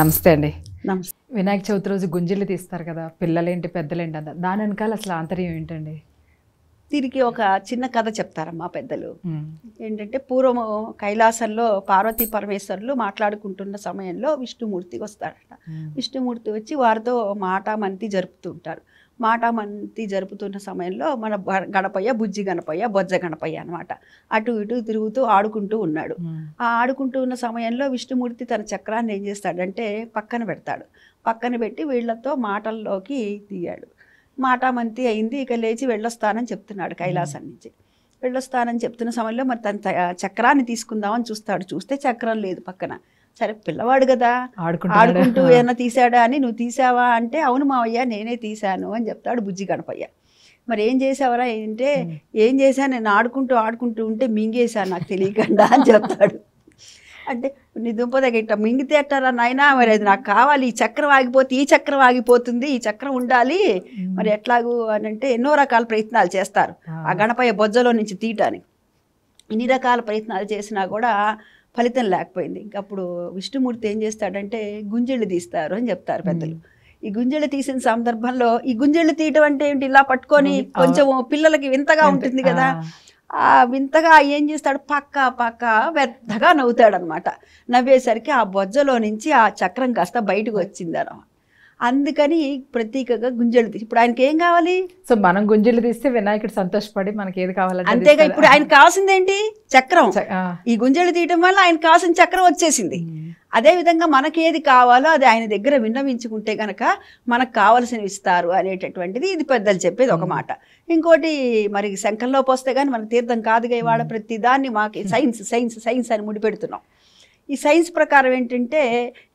నమస్తే అండి నమస్తే వినాయక చవితి రోజు గుంజిళ్ళు తీస్తారు కదా పిల్లలేంటి పెద్దలేంటి అంత దాని వెనకాల అసలు ఆంతర్యం ఏంటండి దీనికి ఒక చిన్న కథ చెప్తారమ్మా పెద్దలు ఏంటంటే పూర్వము కైలాసంలో పార్వతీ పరమేశ్వరులు మాట్లాడుకుంటున్న సమయంలో విష్ణుమూర్తి వస్తాడట విష్ణుమూర్తి వచ్చి వారితో మాట మంతి జరుపుతుంటారు మాటామంతి జరుపుతున్న సమయంలో మన గణపయ్య బుజ్జి గణపయ్య బొజ్జ గణపయ్య అనమాట అటు ఇటు తిరుగుతూ ఆడుకుంటూ ఉన్నాడు ఆ ఆడుకుంటూ ఉన్న సమయంలో విష్ణుమూర్తి తన చక్రాన్ని ఏం చేస్తాడంటే పక్కన పెడతాడు పక్కన పెట్టి వీళ్లతో మాటల్లోకి దిగాడు మాటామంతి అయింది ఇక లేచి వెళ్ళొస్తానని చెప్తున్నాడు కైలాసం నుంచి వెళ్ళొస్తానని చెప్తున్న సమయంలో మరి తన చక్రాన్ని తీసుకుందామని చూస్తాడు చూస్తే చక్రం లేదు పక్కన సరే పిల్లవాడు కదా ఆడుకుంటూ ఏమైనా తీసాడా అని నువ్వు తీసావా అంటే అవును మావయ్య నేనే తీశాను అని చెప్తాడు బుజ్జి గణపయ్య మరి ఏం చేసావరా ఏంటంటే ఏం చేశాను నేను ఆడుకుంటూ ఆడుకుంటూ ఉంటే మింగేశాను నాకు తెలియకుండా అని చెప్తాడు అంటే నీ దుంప దగ్గర ఇట్లా మింగితే ఎట్టారా నాయన మరి అది నాకు కావాలి ఈ చక్రం ఆగిపోతే ఈ చక్రం ఆగిపోతుంది ఈ చక్రం ఉండాలి మరి ఎట్లాగూ అని అంటే ఎన్నో రకాల ప్రయత్నాలు చేస్తారు ఆ గణపయ్య బొజ్జలో నుంచి తీయటానికి ఇన్ని రకాల ప్రయత్నాలు చేసినా కూడా ఫలితం లేకపోయింది ఇంక అప్పుడు విష్ణుమూర్తి ఏం చేస్తాడంటే గుంజళ్ళు తీస్తారు అని చెప్తారు పెద్దలు ఈ గుంజళ్ళు తీసిన సందర్భంలో ఈ గుంజళ్ళు తీయటం అంటే ఏంటి ఇలా పట్టుకొని కొంచెం పిల్లలకి వింతగా ఉంటుంది కదా ఆ వింతగా ఏం చేస్తాడు పక్క పక్క వ్యర్థగా నవ్వుతాడనమాట నవ్వేసరికి ఆ బొజ్జలో నుంచి ఆ చక్రం కాస్త బయటకు వచ్చింది అనమాట అందుకని ప్రత్యేకంగా గుంజలు తీసి ఇప్పుడు ఆయనకి ఏం కావాలి సో మనం గుంజలు తీస్తే వినాయకుడు సంతోషపడి మనకి ఏది కావాలి అంతేగా ఇప్పుడు ఆయన కావాల్సింది ఏంటి చక్రం ఈ గుంజలు తీయటం వల్ల ఆయన కావాల్సిన చక్రం వచ్చేసింది అదే విధంగా మనకి ఏది కావాలో అది ఆయన దగ్గర విన్నవించుకుంటే కనుక మనకు కావలసినవి ఇస్తారు అనేటటువంటిది ఇది పెద్దలు చెప్పేది ఒక మాట ఇంకోటి మరి శంఖంలోకి వస్తే కానీ మనకు తీర్థం కాదుగా ఇవాళ ప్రతి దాన్ని మాకు సైన్స్ సైన్స్ సైన్స్ అని ముడిపెడుతున్నాం ఈ సైన్స్ ప్రకారం ఏంటంటే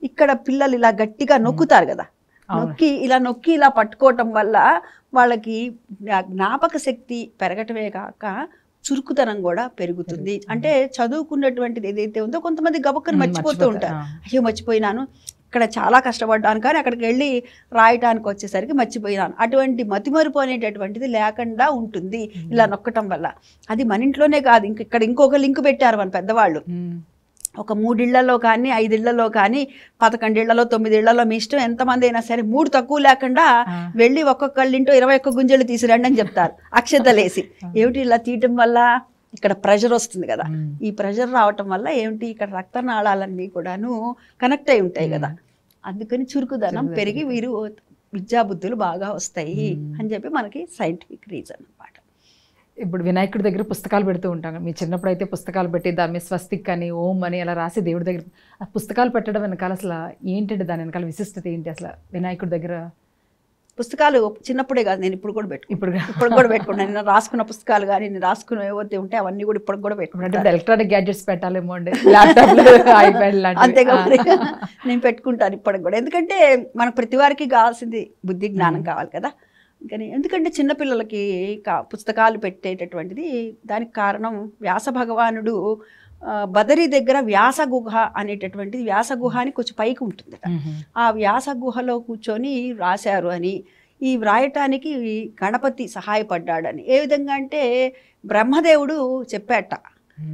ఇక్కడ పిల్లలు ఇలా గట్టిగా నొక్కుతారు కదా నొక్కి ఇలా నొక్కి ఇలా పట్టుకోవటం వల్ల వాళ్ళకి జ్ఞాపక శక్తి పెరగటమే కాక చురుకుతనం కూడా పెరుగుతుంది అంటే చదువుకున్నటువంటిది ఏదైతే ఉందో కొంతమంది గబక్కని మర్చిపోతూ ఉంటారు అయ్యో మర్చిపోయినాను ఇక్కడ చాలా కష్టపడ్డాను కానీ అక్కడికి వెళ్ళి రాయటానికి వచ్చేసరికి మర్చిపోయినాను అటువంటి మతిమరుపు అనేటటువంటిది లేకుండా ఉంటుంది ఇలా నొక్కటం వల్ల అది మన ఇంట్లోనే కాదు ఇంక ఇక్కడ ఇంకొక లింక్ పెట్టారు మన పెద్దవాళ్ళు ఒక మూడిళ్లలో కానీ ఐదిళ్లలో కానీ పదకొండిళ్లలో తొమ్మిదిళ్లలో మీ ఇష్టం ఎంతమంది అయినా సరే మూడు తక్కువ లేకుండా వెళ్ళి ఒక్కొక్కళ్ళింటో ఇరవై ఒక్క గుంజలు తీసిరండి అని చెప్తారు అక్షతలేసి ఏమిటి ఇలా తీయటం వల్ల ఇక్కడ ప్రెషర్ వస్తుంది కదా ఈ ప్రెషర్ రావటం వల్ల ఏమిటి ఇక్కడ రక్తనాళాలన్నీ కూడాను కనెక్ట్ అయి ఉంటాయి కదా అందుకని చురుకుదనం పెరిగి వీరు విద్యాబుద్ధులు బాగా వస్తాయి అని చెప్పి మనకి సైంటిఫిక్ రీజన్ అనమాట ఇప్పుడు వినాయకుడి దగ్గర పుస్తకాలు పెడుతూ ఉంటాం మీ చిన్నప్పుడు అయితే పుస్తకాలు పెట్టి దాని మీద స్వస్తిక్ అని ఓం అని అలా రాసి దేవుడి దగ్గర ఆ పుస్తకాలు పెట్టడం వెనకాల అసలు ఏంటంటే దాని వెనకాల విశిష్టత ఏంటి అసలు వినాయకుడి దగ్గర పుస్తకాలు చిన్నప్పుడే కాదు నేను ఇప్పుడు కూడా పెట్టుకు ఇప్పుడు ఇప్పుడు కూడా పెట్టుకున్నాను నేను రాసుకున్న పుస్తకాలు కానీ నేను రాసుకున్న ఏవైతే ఉంటే అవన్నీ కూడా ఇప్పుడు కూడా పెట్టుకుంటాను ఎలక్ట్రానిక్ గ్యాడ్జెట్స్ పెట్టాలేమో అండి ల్యాప్టాప్ అంతేకాదు నేను పెట్టుకుంటాను ఇప్పటికి కూడా ఎందుకంటే మనకు ప్రతి వారికి కావాల్సింది బుద్ధి జ్ఞానం కావాలి కదా కానీ ఎందుకంటే చిన్నపిల్లలకి కా పుస్తకాలు పెట్టేటటువంటిది దానికి కారణం వ్యాస భగవానుడు బదరి దగ్గర వ్యాస గుహ అనేటటువంటిది వ్యాస గుహ అని కొంచెం పైకి ఉంటుంది ఆ వ్యాస గుహలో కూర్చొని రాశారు అని ఈ వ్రాయటానికి గణపతి సహాయపడ్డాడని ఏ విధంగా అంటే బ్రహ్మదేవుడు చెప్పాట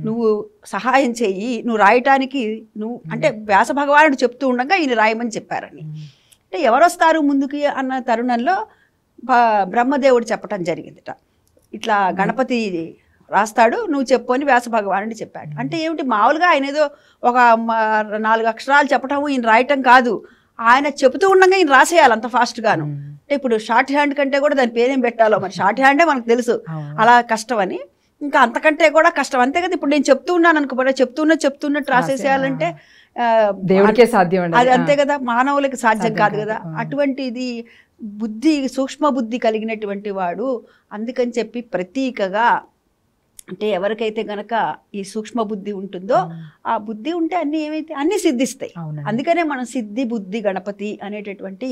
నువ్వు సహాయం చెయ్యి నువ్వు రాయటానికి నువ్వు అంటే వ్యాస భగవానుడు చెప్తూ ఉండగా ఈయన రాయమని చెప్పారని అంటే ఎవరొస్తారు ముందుకి అన్న తరుణంలో బ్రహ్మదేవుడు చెప్పటం జరిగిందిట ఇట్లా గణపతి రాస్తాడు నువ్వు చెప్పు అని వ్యాసభగవానుడు చెప్పాడు అంటే ఏమిటి మామూలుగా ఆయన ఏదో ఒక నాలుగు అక్షరాలు చెప్పటం ఈయన రాయటం కాదు ఆయన చెబుతూ ఉండగా ఈయన రాసేయాలి అంత ఫాస్ట్గాను అంటే ఇప్పుడు షార్ట్ హ్యాండ్ కంటే కూడా దాని పేరేం పెట్టాలో మరి షార్ట్ హ్యాండే మనకు తెలుసు అలా కష్టం అని ఇంకా అంతకంటే కూడా కష్టం అంతే కదా ఇప్పుడు నేను చెప్తూ ఉన్నాను అనుకోబడ చెప్తున్నా చెప్తున్నట్టు రాసేసేయాలంటే దేవుడికే సాధ్యం అది అంతే కదా మానవులకి సాధ్యం కాదు కదా అటువంటిది బుద్ధి సూక్ష్మ బుద్ధి కలిగినటువంటి వాడు అందుకని చెప్పి ప్రతీకగా అంటే ఎవరికైతే గనక ఈ సూక్ష్మ బుద్ధి ఉంటుందో ఆ బుద్ధి ఉంటే అన్ని ఏమైతే అన్ని సిద్ధిస్తాయి అందుకనే మనం సిద్ధి బుద్ధి గణపతి అనేటటువంటి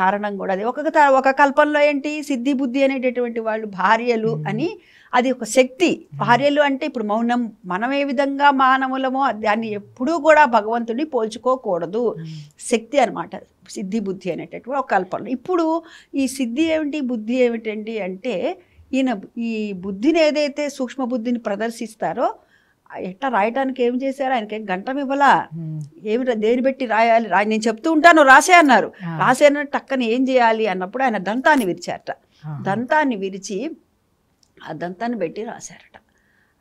కారణం కూడా అది ఒక ఒక కల్పనలో ఏంటి సిద్ధి బుద్ధి అనేటటువంటి వాళ్ళు భార్యలు అని అది ఒక శక్తి భార్యలు అంటే ఇప్పుడు మౌనం మనం ఏ విధంగా మానవులమో దాన్ని ఎప్పుడూ కూడా భగవంతుడిని పోల్చుకోకూడదు శక్తి అనమాట సిద్ధి బుద్ధి అనేటటువంటి ఒక కల్పనలు ఇప్పుడు ఈ సిద్ధి ఏమిటి బుద్ధి ఏమిటండి అంటే ఈయన ఈ బుద్ధిని ఏదైతే సూక్ష్మ బుద్ధిని ప్రదర్శిస్తారో ఎట్లా రాయటానికి ఏం చేశారు ఆయనకి గంటం ఇవ్వలా ఏమి దేని పెట్టి రాయాలి రా నేను చెప్తూ ఉంటాను రాసే అన్నారు రాసే అన్న టక్కని ఏం చేయాలి అన్నప్పుడు ఆయన దంతాన్ని విరిచారట దంతాన్ని విరిచి ఆ దంతాన్ని పెట్టి రాశారట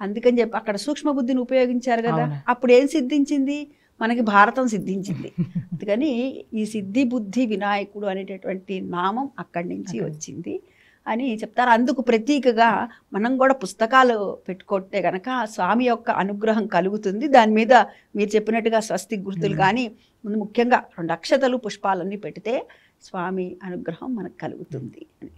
అందుకని చెప్పి అక్కడ సూక్ష్మ బుద్ధిని ఉపయోగించారు కదా అప్పుడు ఏం సిద్ధించింది మనకి భారతం సిద్ధించింది అందుకని ఈ సిద్ధి బుద్ధి వినాయకుడు అనేటటువంటి నామం అక్కడి నుంచి వచ్చింది అని చెప్తారు అందుకు ప్రతీకగా మనం కూడా పుస్తకాలు పెట్టుకుంటే కనుక స్వామి యొక్క అనుగ్రహం కలుగుతుంది దాని మీద మీరు చెప్పినట్టుగా స్వస్తి గుర్తులు కానీ ముందు ముఖ్యంగా రెండు అక్షతలు పుష్పాలన్నీ పెడితే స్వామి అనుగ్రహం మనకు కలుగుతుంది అని